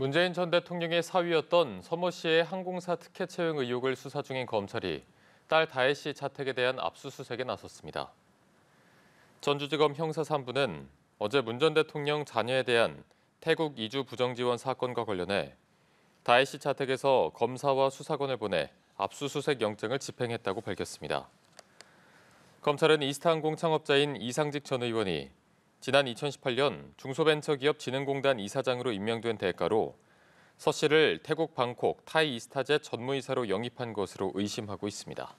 문재인 전 대통령의 사위였던 서모 씨의 항공사 특혜 채용 의혹을 수사 중인 검찰이 딸 다혜 씨 자택에 대한 압수수색에 나섰습니다. 전주지검 형사 3부는 어제 문 전 대통령 자녀에 대한 태국 이주 부정지원 사건과 관련해 다혜 씨 자택에서 검사와 수사관을 보내 압수수색 영장을 집행했다고 밝혔습니다. 검찰은 이스타항공 창업자인 이상직 전 의원이 지난 2018년 중소벤처기업진흥공단 이사장으로 임명된 대가로 서 씨를 태국 방콕 타이 이스타제 전무이사로 영입한 것으로 의심하고 있습니다.